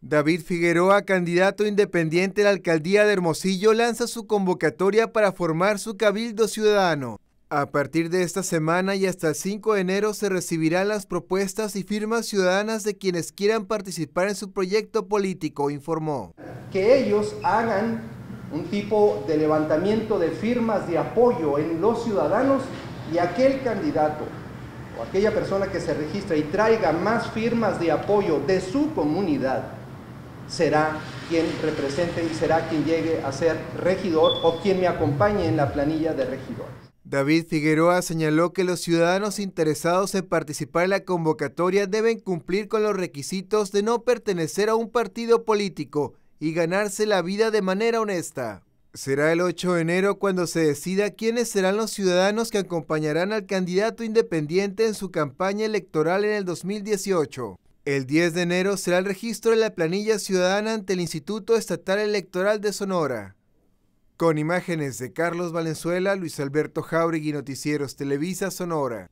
David Figueroa, candidato independiente a la alcaldía de Hermosillo, lanza su convocatoria para formar su cabildo ciudadano. A partir de esta semana y hasta el 5 de enero se recibirán las propuestas y firmas ciudadanas de quienes quieran participar en su proyecto político, informó. Que ellos hagan un tipo de levantamiento de firmas de apoyo en los ciudadanos y aquel candidato o aquella persona que se registra y traiga más firmas de apoyo de su comunidad será quien represente y será quien llegue a ser regidor o quien me acompañe en la planilla de regidores. David Figueroa señaló que los ciudadanos interesados en participar en la convocatoria deben cumplir con los requisitos de no pertenecer a un partido político y ganarse la vida de manera honesta. Será el 8 de enero cuando se decida quiénes serán los ciudadanos que acompañarán al candidato independiente en su campaña electoral en el 2018. El 10 de enero será el registro de la planilla ciudadana ante el Instituto Estatal Electoral de Sonora. Con imágenes de Carlos Valenzuela, Luis Alberto Jauregui, Noticieros Televisa, Sonora.